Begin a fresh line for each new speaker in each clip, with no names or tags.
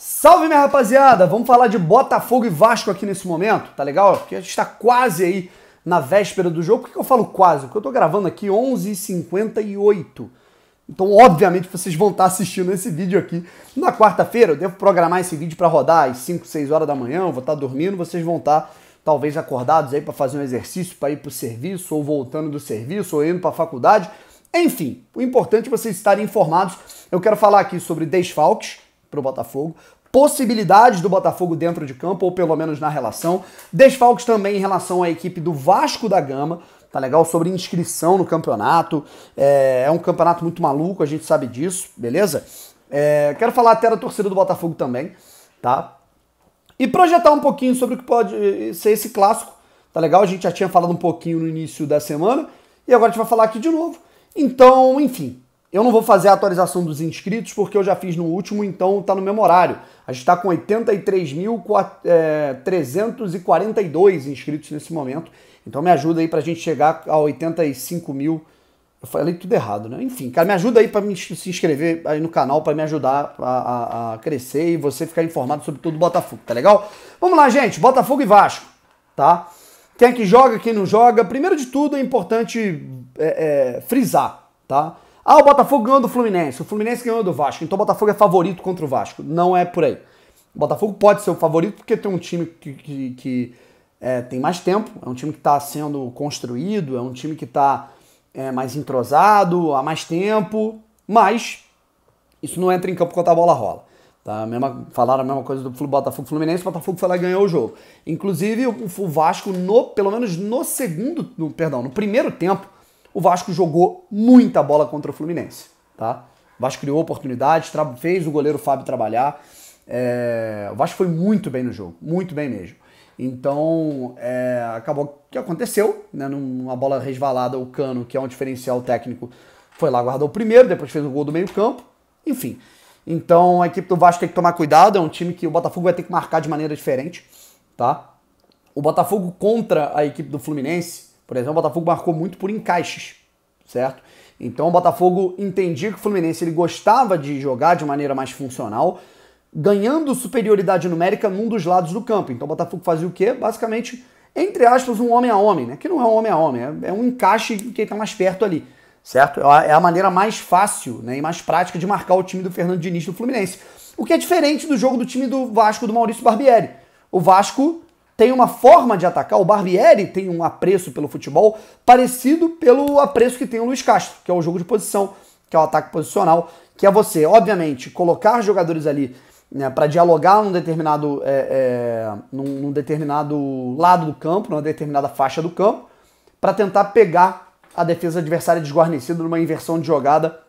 Salve minha rapaziada! Vamos falar de Botafogo e Vasco aqui nesse momento, tá legal? Porque a gente está quase aí na véspera do jogo. Por que eu falo quase? Porque eu estou gravando aqui 11h58. Então, obviamente, vocês vão estar tá assistindo esse vídeo aqui na quarta-feira. Eu devo programar esse vídeo para rodar às 5, 6 horas da manhã. Eu vou estar tá dormindo, vocês vão estar tá, talvez acordados aí para fazer um exercício, para ir para o serviço, ou voltando do serviço, ou indo para a faculdade. Enfim, o importante é vocês estarem informados. Eu quero falar aqui sobre desfalques para o Botafogo, possibilidades do Botafogo dentro de campo, ou pelo menos na relação. Desfalques também em relação à equipe do Vasco da Gama, tá legal? Sobre inscrição no campeonato. É, é um campeonato muito maluco, a gente sabe disso, beleza? É, quero falar até da torcida do Botafogo também, tá? E projetar um pouquinho sobre o que pode ser esse clássico, tá legal? A gente já tinha falado um pouquinho no início da semana e agora a gente vai falar aqui de novo. Então, enfim, eu não vou fazer a atualização dos inscritos porque eu já fiz no último, então tá no mesmo horário. A gente tá com 83.342 eh, inscritos nesse momento. Então me ajuda aí para a gente chegar a 85 mil. Eu falei tudo errado, né? Enfim, cara, me ajuda aí para se inscrever aí no canal para me ajudar a, a, a crescer e você ficar informado sobre tudo do Botafogo, tá legal? Vamos lá, gente. Botafogo e Vasco, tá? Quem é que joga, quem não joga. Primeiro de tudo é importante é, é, frisar, tá? Ah, o Botafogo ganhou do Fluminense, o Fluminense ganhou do Vasco, então o Botafogo é favorito contra o Vasco. Não é por aí. O Botafogo pode ser o favorito porque tem um time que, que, que é, tem mais tempo, é um time que está sendo construído, é um time que está é, mais entrosado, há mais tempo, mas isso não entra em campo quando a bola rola. Tá? A mesma, falaram a mesma coisa do Botafogo Fluminense, o Botafogo foi lá e ganhou o jogo. Inclusive, o, o Vasco, no, pelo menos no segundo, no, perdão, no primeiro tempo, o Vasco jogou muita bola contra o Fluminense, tá? O Vasco criou oportunidades, fez o goleiro Fábio trabalhar. É, o Vasco foi muito bem no jogo, muito bem mesmo. Então, é, acabou que aconteceu, né? Numa bola resvalada, o Cano, que é um diferencial técnico, foi lá, guardou o primeiro, depois fez o gol do meio-campo, enfim. Então, a equipe do Vasco tem que tomar cuidado, é um time que o Botafogo vai ter que marcar de maneira diferente, tá? O Botafogo contra a equipe do Fluminense por exemplo, o Botafogo marcou muito por encaixes, certo? Então o Botafogo entendia que o Fluminense ele gostava de jogar de maneira mais funcional, ganhando superioridade numérica num dos lados do campo. Então o Botafogo fazia o quê? Basicamente, entre aspas, um homem a homem, né? Que não é um homem a é, homem, é um encaixe de quem está mais perto ali, certo? É, é a maneira mais fácil né, e mais prática de marcar o time do Fernando Diniz do Fluminense. O que é diferente do jogo do time do Vasco do Maurício Barbieri. O Vasco tem uma forma de atacar. O Barbieri tem um apreço pelo futebol parecido pelo apreço que tem o Luiz Castro, que é o jogo de posição, que é o ataque posicional, que é você, obviamente, colocar jogadores ali né, para dialogar num determinado, é, é, num, num determinado lado do campo, numa determinada faixa do campo, para tentar pegar a defesa adversária desguarnecida numa inversão de jogada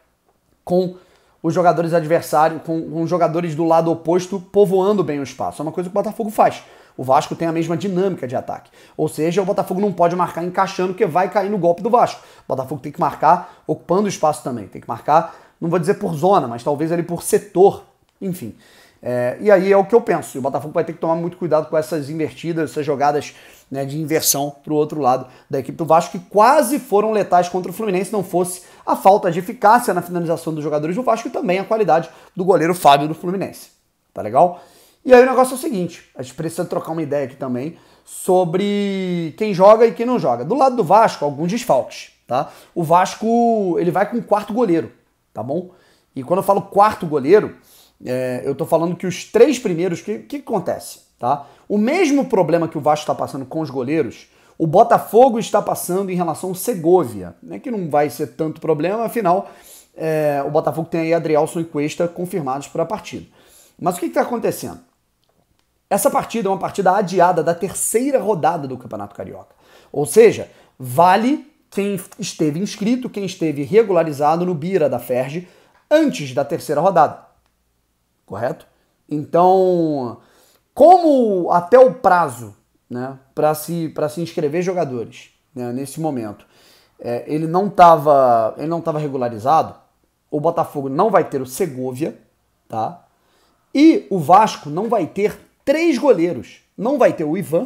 com os jogadores adversários, com, com os jogadores do lado oposto povoando bem o espaço. É uma coisa que o Botafogo faz. O Vasco tem a mesma dinâmica de ataque. Ou seja, o Botafogo não pode marcar encaixando, porque vai cair no golpe do Vasco. O Botafogo tem que marcar ocupando o espaço também. Tem que marcar, não vou dizer por zona, mas talvez ali por setor. Enfim. É, e aí é o que eu penso. E o Botafogo vai ter que tomar muito cuidado com essas invertidas, essas jogadas né, de inversão para o outro lado da equipe do Vasco, que quase foram letais contra o Fluminense, não fosse a falta de eficácia na finalização dos jogadores do Vasco e também a qualidade do goleiro Fábio do Fluminense. Tá legal? E aí o negócio é o seguinte: a gente precisa trocar uma ideia aqui também sobre quem joga e quem não joga. Do lado do Vasco, alguns desfalques, tá? O Vasco, ele vai com o quarto goleiro, tá bom? E quando eu falo quarto goleiro, é, eu tô falando que os três primeiros, o que, que acontece, tá? O mesmo problema que o Vasco está passando com os goleiros, o Botafogo está passando em relação ao Segovia, né, que não vai ser tanto problema, afinal é, o Botafogo tem aí Adrielson e Cuesta confirmados para a partida. Mas o que está acontecendo? Essa partida é uma partida adiada da terceira rodada do Campeonato Carioca. Ou seja, vale quem esteve inscrito, quem esteve regularizado no Bira da Ferge antes da terceira rodada. Correto? Então, como até o prazo né, para se, para se inscrever jogadores né, nesse momento. É, ele não estava ele não tava regularizado. O Botafogo não vai ter o Segovia, tá? E o Vasco não vai ter três goleiros. Não vai ter o Ivan,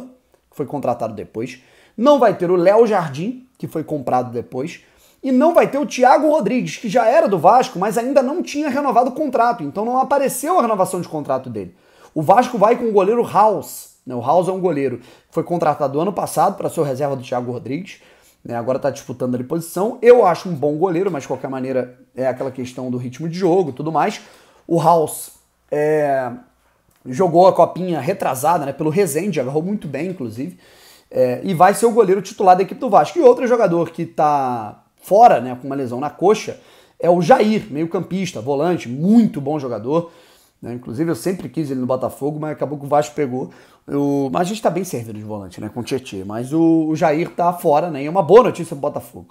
que foi contratado depois. Não vai ter o Léo Jardim, que foi comprado depois. E não vai ter o Thiago Rodrigues, que já era do Vasco, mas ainda não tinha renovado o contrato. Então não apareceu a renovação de contrato dele. O Vasco vai com o goleiro House, né, o House é um goleiro que foi contratado ano passado para ser reserva do Thiago Rodrigues, né? agora está disputando ali posição. Eu acho um bom goleiro, mas de qualquer maneira é aquela questão do ritmo de jogo e tudo mais. O House é, jogou a copinha retrasada né, pelo Rezende, agarrou muito bem, inclusive, é, e vai ser o goleiro titular da equipe do Vasco. E outro jogador que está fora né, com uma lesão na coxa é o Jair, meio-campista, volante, muito bom jogador. Né? Inclusive, eu sempre quis ele no Botafogo, mas acabou que o Vasco pegou. O... Mas a gente está bem servido de volante, né? Com o Tietchan. Mas o, o Jair tá fora, né? E é uma boa notícia pro Botafogo.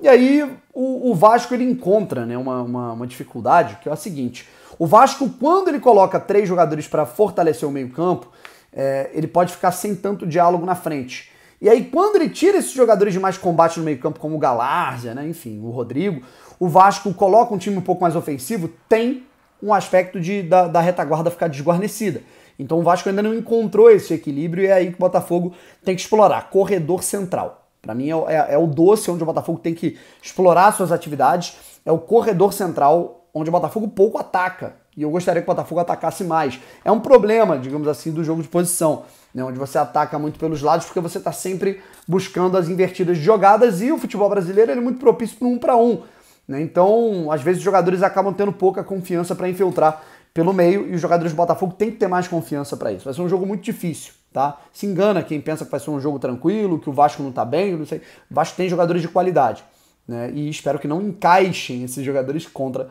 E aí o, o Vasco ele encontra né, uma, uma, uma, dificuldade, que é a seguinte. O Vasco, quando ele coloca três jogadores para fortalecer o meio-campo, é, ele pode ficar sem tanto diálogo na frente. E aí, quando ele tira esses jogadores de mais combate no meio-campo, como o Galárzia, né, enfim, o Rodrigo, o Vasco coloca um time um pouco mais ofensivo, tem um aspecto de, da, da retaguarda ficar desguarnecida. Então o Vasco ainda não encontrou esse equilíbrio e é aí que o Botafogo tem que explorar. Corredor central. Para mim é, é, é, o doce onde o Botafogo tem que explorar suas atividades. É o corredor central onde o Botafogo pouco ataca. E eu gostaria que o Botafogo atacasse mais. É um problema, digamos assim, do jogo de posição. Né, onde você ataca muito pelos lados porque você está sempre buscando as invertidas de jogadas e o futebol brasileiro é muito propício para um para um. Né? Então, às vezes, os jogadores acabam tendo pouca confiança para infiltrar pelo meio e os jogadores do Botafogo têm que ter mais confiança para isso. Vai ser um jogo muito difícil, tá? Se engana quem pensa que vai ser um jogo tranquilo, que o Vasco não tá bem, não sei. O Vasco tem jogadores de qualidade, né? E espero que não encaixem esses jogadores contra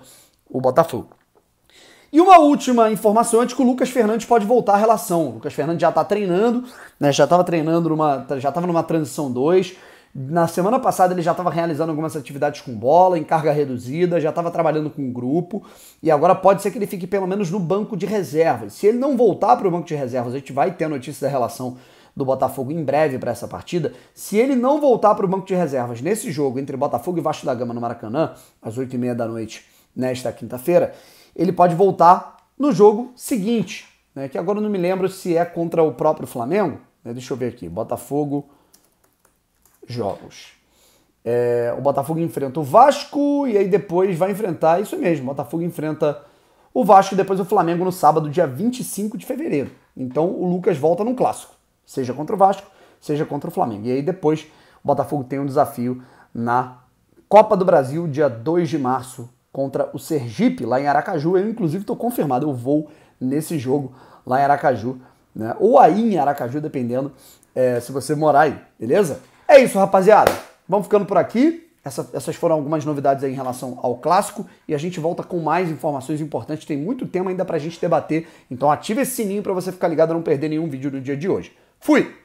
o Botafogo. E uma última informação antes que o Lucas Fernandes pode voltar à relação. O Lucas Fernandes já está treinando, né? Já estava treinando numa, já estava numa transição 2 na semana passada ele já estava realizando algumas atividades com bola, em carga reduzida, já estava trabalhando com um grupo e agora pode ser que ele fique pelo menos no banco de reservas. Se ele não voltar para o banco de reservas, a gente vai ter notícias notícia da relação do Botafogo em breve para essa partida. Se ele não voltar para o banco de reservas nesse jogo entre Botafogo e Vasco da Gama no Maracanã, às 8h30 da noite nesta quinta-feira, ele pode voltar no jogo seguinte, né, que agora eu não me lembro se é contra o próprio Flamengo. Né, deixa eu ver aqui, Botafogo jogos. É, o Botafogo enfrenta o Vasco e aí depois vai enfrentar, isso mesmo, o Botafogo enfrenta o Vasco e depois o Flamengo no sábado, dia 25 de fevereiro. Então o Lucas volta num clássico, seja contra o Vasco, seja contra o Flamengo. E aí depois o Botafogo tem um desafio na Copa do Brasil, dia 2 de março, contra o Sergipe, lá em Aracaju. Eu, inclusive, estou confirmado, eu vou nesse jogo lá em Aracaju, né? ou aí em Aracaju, dependendo é, se você morar aí, beleza? É isso, rapaziada. Vamos ficando por aqui. Essa, essas foram algumas novidades em relação ao clássico e a gente volta com mais informações importantes. Tem muito tema ainda pra gente debater, então ative esse sininho para você ficar ligado e não perder nenhum vídeo no dia de hoje. Fui!